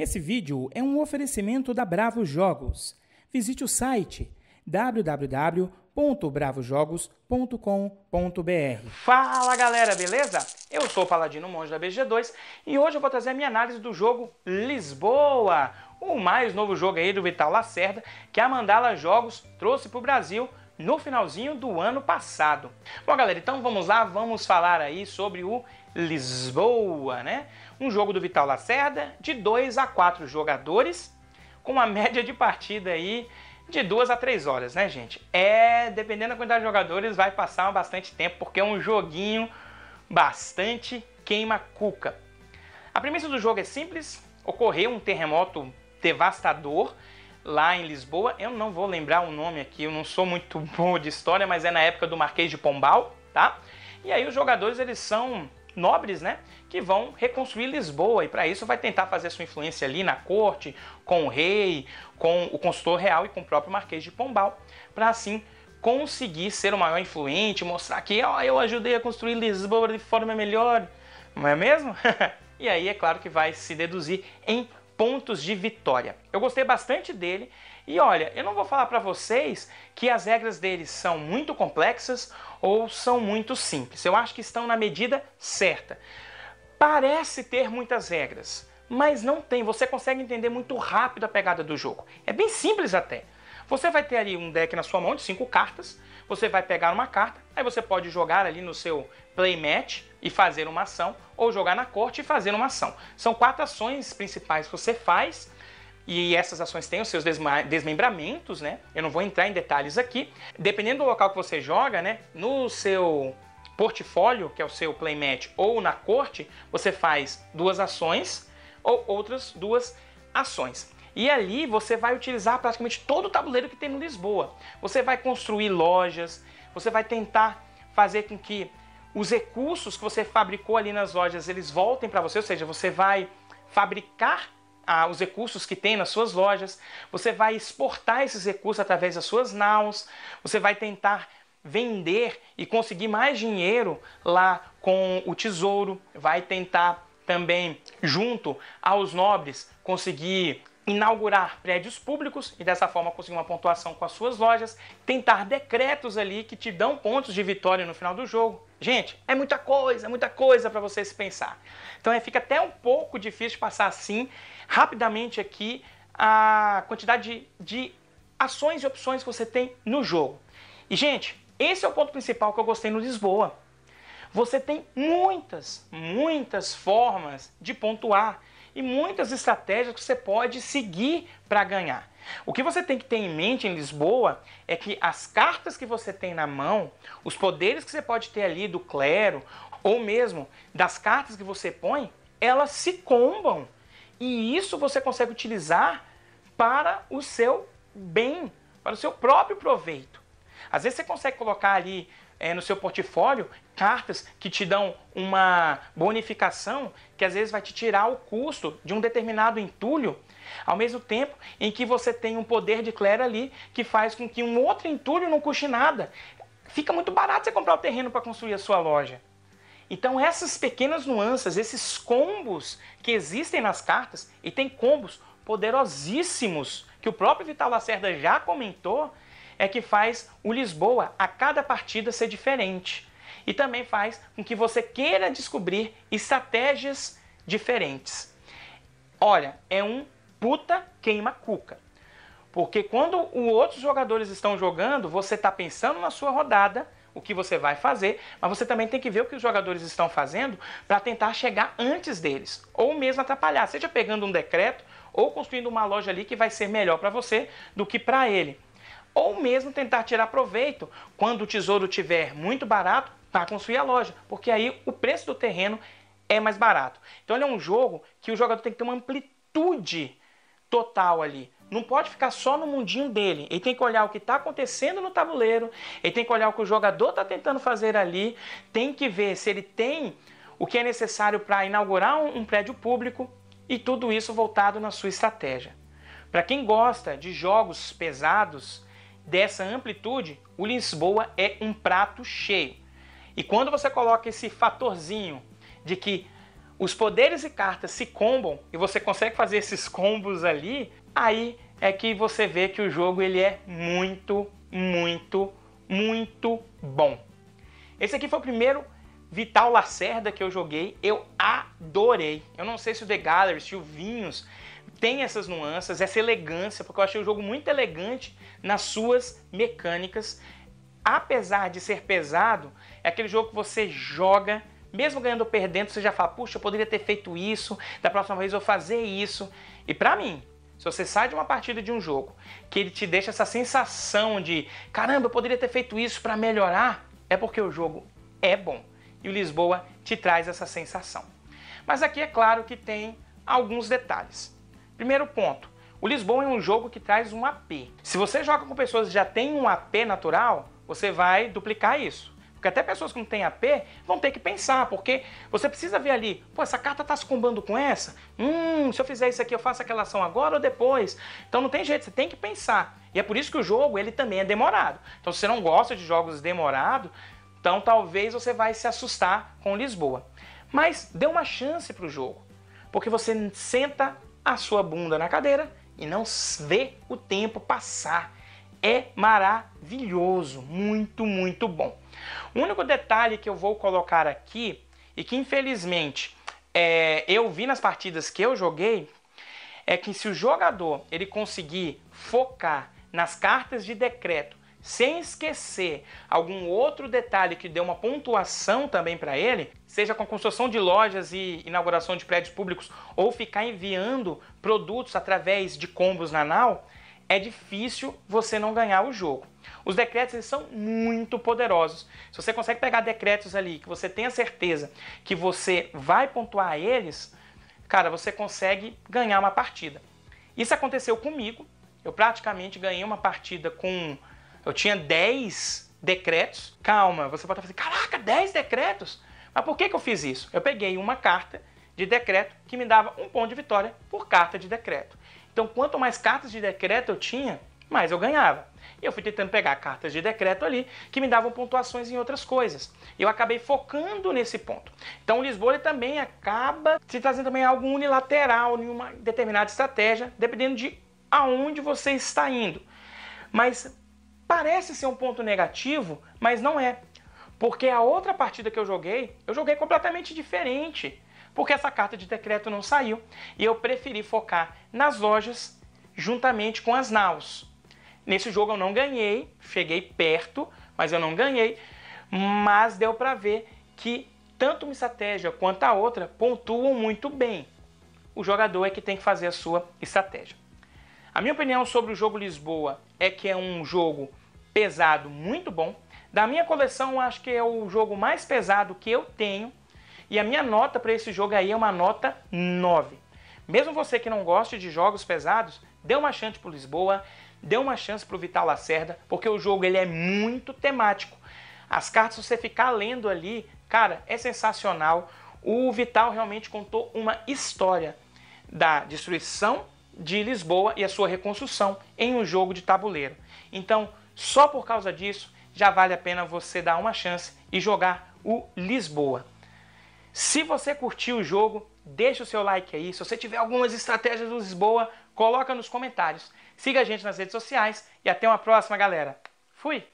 Esse vídeo é um oferecimento da Bravos Jogos. Visite o site www.bravojogos.com.br. Fala galera, beleza? Eu sou o Paladino Monge da BG2 e hoje eu vou trazer a minha análise do jogo Lisboa, o mais novo jogo aí do Vital Lacerda que a Mandala Jogos trouxe para o Brasil no finalzinho do ano passado. Bom, galera, então vamos lá, vamos falar aí sobre o Lisboa, né? Um jogo do Vital Lacerda de 2 a 4 jogadores, com uma média de partida aí de 2 a 3 horas, né, gente? É, dependendo da quantidade de jogadores, vai passar bastante tempo, porque é um joguinho bastante queima-cuca. A premissa do jogo é simples: ocorreu um terremoto devastador lá em Lisboa. Eu não vou lembrar o nome aqui, eu não sou muito bom de história, mas é na época do Marquês de Pombal, tá? E aí os jogadores eles são nobres, né, que vão reconstruir Lisboa e para isso vai tentar fazer sua influência ali na corte, com o rei, com o consultor real e com o próprio Marquês de Pombal, para assim conseguir ser o maior influente, mostrar que ó, eu ajudei a construir Lisboa de forma melhor, não é mesmo? e aí é claro que vai se deduzir em pontos de vitória. Eu gostei bastante dele e olha, eu não vou falar para vocês que as regras dele são muito complexas ou são muito simples. Eu acho que estão na medida certa. Parece ter muitas regras, mas não tem. Você consegue entender muito rápido a pegada do jogo. É bem simples até. Você vai ter ali um deck na sua mão de cinco cartas você vai pegar uma carta, aí você pode jogar ali no seu playmatch e fazer uma ação, ou jogar na corte e fazer uma ação. São quatro ações principais que você faz e essas ações têm os seus desmembramentos, né? Eu não vou entrar em detalhes aqui. Dependendo do local que você joga, né? No seu portfólio, que é o seu playmatch, ou na corte, você faz duas ações ou outras duas ações. E ali você vai utilizar praticamente todo o tabuleiro que tem no Lisboa. Você vai construir lojas, você vai tentar fazer com que os recursos que você fabricou ali nas lojas eles voltem para você, ou seja, você vai fabricar ah, os recursos que tem nas suas lojas, você vai exportar esses recursos através das suas naus, você vai tentar vender e conseguir mais dinheiro lá com o tesouro, vai tentar também junto aos nobres conseguir inaugurar prédios públicos e dessa forma conseguir uma pontuação com as suas lojas, tentar decretos ali que te dão pontos de vitória no final do jogo. Gente, é muita coisa, é muita coisa para você se pensar. Então é, fica até um pouco difícil passar assim rapidamente aqui a quantidade de, de ações e opções que você tem no jogo. E gente, esse é o ponto principal que eu gostei no Lisboa. Você tem muitas, muitas formas de pontuar e muitas estratégias que você pode seguir para ganhar. O que você tem que ter em mente em Lisboa é que as cartas que você tem na mão, os poderes que você pode ter ali do clero, ou mesmo das cartas que você põe, elas se combam. E isso você consegue utilizar para o seu bem, para o seu próprio proveito. Às vezes você consegue colocar ali é, no seu portfólio cartas que te dão uma bonificação que às vezes vai te tirar o custo de um determinado entulho, ao mesmo tempo em que você tem um poder de clero ali que faz com que um outro entulho não custe nada. Fica muito barato você comprar o terreno para construir a sua loja. Então essas pequenas nuances, esses combos que existem nas cartas, e tem combos poderosíssimos que o próprio Vital Lacerda já comentou, é que faz o Lisboa a cada partida ser diferente e também faz com que você queira descobrir estratégias diferentes. Olha, é um puta queima-cuca. Porque quando os outros jogadores estão jogando, você está pensando na sua rodada, o que você vai fazer, mas você também tem que ver o que os jogadores estão fazendo para tentar chegar antes deles, ou mesmo atrapalhar, seja pegando um decreto ou construindo uma loja ali que vai ser melhor para você do que para ele ou mesmo tentar tirar proveito quando o tesouro tiver muito barato para construir a loja, porque aí o preço do terreno é mais barato. Então ele é um jogo que o jogador tem que ter uma amplitude total ali. Não pode ficar só no mundinho dele. Ele tem que olhar o que está acontecendo no tabuleiro, ele tem que olhar o que o jogador está tentando fazer ali, tem que ver se ele tem o que é necessário para inaugurar um, um prédio público e tudo isso voltado na sua estratégia. Para quem gosta de jogos pesados, dessa amplitude, o Lisboa é um prato cheio. E quando você coloca esse fatorzinho de que os poderes e cartas se combam e você consegue fazer esses combos ali, aí é que você vê que o jogo ele é muito, muito, muito bom. Esse aqui foi o primeiro Vital Lacerda que eu joguei, eu adorei. Eu não sei se o The Gallery, se o Vinhos tem essas nuances, essa elegância, porque eu achei o jogo muito elegante nas suas mecânicas. Apesar de ser pesado, é aquele jogo que você joga, mesmo ganhando ou perdendo, você já fala: puxa, eu poderia ter feito isso, da próxima vez eu vou fazer isso. E para mim, se você sai de uma partida de um jogo que ele te deixa essa sensação de caramba, eu poderia ter feito isso para melhorar, é porque o jogo é bom e o Lisboa te traz essa sensação. Mas aqui é claro que tem alguns detalhes. Primeiro ponto, o Lisboa é um jogo que traz um AP. Se você joga com pessoas que já têm um AP natural, você vai duplicar isso. Porque até pessoas que não têm AP vão ter que pensar, porque você precisa ver ali, pô, essa carta tá se combando com essa? Hum, se eu fizer isso aqui, eu faço aquela ação agora ou depois? Então não tem jeito, você tem que pensar. E é por isso que o jogo, ele também é demorado. Então se você não gosta de jogos demorados, então talvez você vai se assustar com Lisboa. Mas dê uma chance para o jogo, porque você senta a sua bunda na cadeira e não vê o tempo passar. É maravilhoso, muito, muito bom. O único detalhe que eu vou colocar aqui e que infelizmente é, eu vi nas partidas que eu joguei é que se o jogador ele conseguir focar nas cartas de decreto sem esquecer algum outro detalhe que deu uma pontuação também para ele, seja com a construção de lojas e inauguração de prédios públicos ou ficar enviando produtos através de combos na Nau, é difícil você não ganhar o jogo. Os decretos eles são muito poderosos. Se você consegue pegar decretos ali que você tenha certeza que você vai pontuar eles, cara, você consegue ganhar uma partida. Isso aconteceu comigo. Eu praticamente ganhei uma partida com eu tinha 10 decretos. Calma, você pode falar assim, caraca, 10 decretos? Mas por que, que eu fiz isso? Eu peguei uma carta de decreto que me dava um ponto de vitória por carta de decreto. Então, quanto mais cartas de decreto eu tinha, mais eu ganhava. E eu fui tentando pegar cartas de decreto ali que me davam pontuações em outras coisas. E eu acabei focando nesse ponto. Então o Lisboa também acaba se trazendo também algo unilateral em uma determinada estratégia, dependendo de aonde você está indo. Mas Parece ser um ponto negativo, mas não é. Porque a outra partida que eu joguei, eu joguei completamente diferente. Porque essa carta de decreto não saiu e eu preferi focar nas lojas juntamente com as naus. Nesse jogo eu não ganhei, cheguei perto, mas eu não ganhei. Mas deu para ver que tanto uma estratégia quanto a outra pontuam muito bem. O jogador é que tem que fazer a sua estratégia. A minha opinião sobre o jogo Lisboa é que é um jogo pesado muito bom. Da minha coleção, eu acho que é o jogo mais pesado que eu tenho. E a minha nota para esse jogo aí é uma nota 9. Mesmo você que não goste de jogos pesados, dê uma chance para Lisboa, dê uma chance para o Vital Lacerda, porque o jogo ele é muito temático. As cartas, você ficar lendo ali, cara, é sensacional. O Vital realmente contou uma história da destruição de Lisboa e a sua reconstrução em um jogo de tabuleiro. Então, só por causa disso já vale a pena você dar uma chance e jogar o Lisboa. Se você curtiu o jogo, deixa o seu like aí. Se você tiver algumas estratégias do Lisboa, coloca nos comentários. Siga a gente nas redes sociais e até uma próxima, galera. Fui!